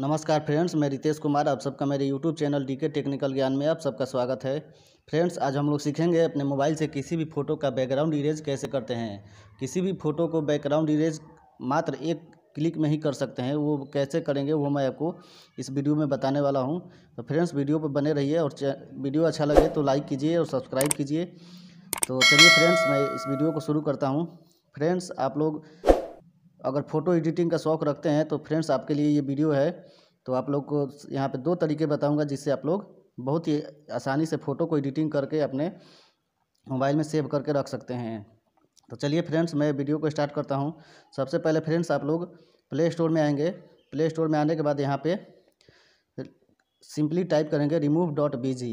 नमस्कार फ्रेंड्स मैं रितेश कुमार आप सबका मेरे YouTube channel D K technical ज्ञान में आप सबका स्वागत है फ्रेंड्स आज हम लोग सीखेंगे अपने मोबाइल से किसी भी फ़ोटो का बैकग्राउंड इरेज कैसे करते हैं किसी भी फ़ोटो को बैकग्राउंड इरेज मात्र एक क्लिक में ही कर सकते हैं वो कैसे करेंगे वो मैं आपको इस वीडियो में बताने वाला हूँ तो फ्रेंड्स वीडियो पर बने रहिए और वीडियो अच्छा लगे तो लाइक कीजिए और सब्सक्राइब कीजिए तो चलिए फ्रेंड्स मैं इस वीडियो को शुरू करता हूँ फ्रेंड्स आप लोग अगर फ़ोटो एडिटिंग का शौक़ रखते हैं तो फ्रेंड्स आपके लिए ये वीडियो है तो आप लोग को यहाँ पे दो तरीके बताऊंगा जिससे आप लोग बहुत ही आसानी से फ़ोटो को एडिटिंग करके अपने मोबाइल में सेव करके रख सकते हैं तो चलिए फ्रेंड्स मैं वीडियो को स्टार्ट करता हूँ सबसे पहले फ्रेंड्स आप लोग प्ले स्टोर में आएंगे प्ले स्टोर में आने के बाद यहाँ पे सिंपली टाइप करेंगे remove dot B G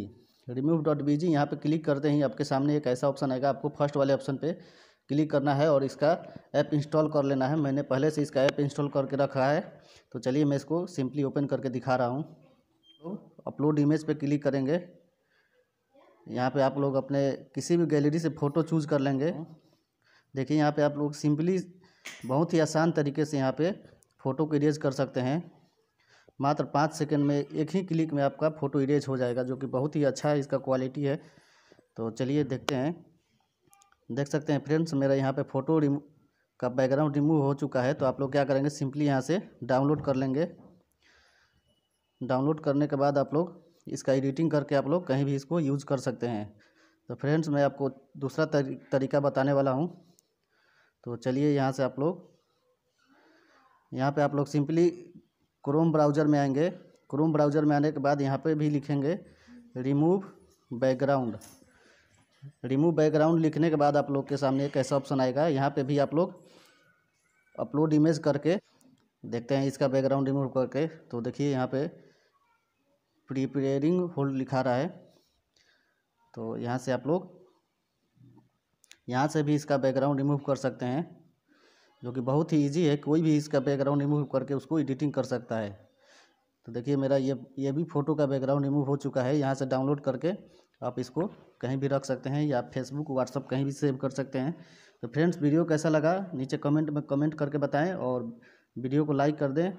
remove dot B G यहाँ पर क्लिक करते ही आपके सामने एक ऐसा ऑप्शन आएगा आपको फर्स्ट वाले ऑप्शन पर क्लिक करना है और इसका ऐप इंस्टॉल कर लेना है मैंने पहले से इसका ऐप इंस्टॉल करके रखा है तो चलिए मैं इसको सिंपली ओपन करके दिखा रहा हूँ तो अपलोड इमेज पे क्लिक करेंगे यहाँ पे आप लोग अपने किसी भी गैलरी से फ़ोटो चूज कर लेंगे देखिए यहाँ पे आप लोग सिंपली बहुत ही आसान तरीके से यहाँ पे फ़ोटो को इरेज कर सकते हैं मात्र पाँच सेकेंड में एक ही क्लिक में आपका फ़ोटो इरेज हो जाएगा जो कि बहुत ही अच्छा है इसका क्वालिटी है तो चलिए देखते हैं देख सकते हैं फ्रेंड्स मेरा यहाँ पे फ़ोटो रिम का बैकग्राउंड रिमूव हो चुका है तो आप लोग क्या करेंगे सिंपली यहाँ से डाउनलोड कर लेंगे डाउनलोड करने के बाद आप लोग इसका एडिटिंग करके आप लोग कहीं भी इसको यूज़ कर सकते हैं तो फ्रेंड्स मैं आपको दूसरा तरीका बताने वाला हूँ तो चलिए यहाँ से आप लोग यहाँ पे आप लोग सिंपली क्रोम ब्राउज़र में आएंगे क्रोम ब्राउज़र में आने के बाद यहाँ पे भी लिखेंगे रिमूव बैकग्राउंड रिमूव बैकग्राउंड लिखने के बाद आप लोग के सामने एक ऐसा ऑप्शन आएगा यहाँ पे भी आप लोग अपलोड इमेज करके देखते हैं इसका बैकग्राउंड रिमूव करके तो देखिए यहाँ पे प्रिपेयरिंग होल्ड लिखा रहा है तो यहाँ से आप लोग यहाँ से भी इसका बैकग्राउंड रिमूव कर सकते हैं जो कि बहुत ही ईजी है कोई भी इसका बैकग्राउंड रिमूव करके उसको एडिटिंग कर सकता है तो देखिए मेरा ये ये भी फ़ोटो का बैकग्राउंड रिमूव हो चुका है यहाँ से डाउनलोड करके आप इसको कहीं भी रख सकते हैं या फेसबुक व्हाट्सअप कहीं भी सेव कर सकते हैं तो फ्रेंड्स वीडियो कैसा लगा नीचे कमेंट में कमेंट करके बताएं और वीडियो को लाइक कर दें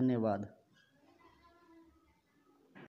धन्यवाद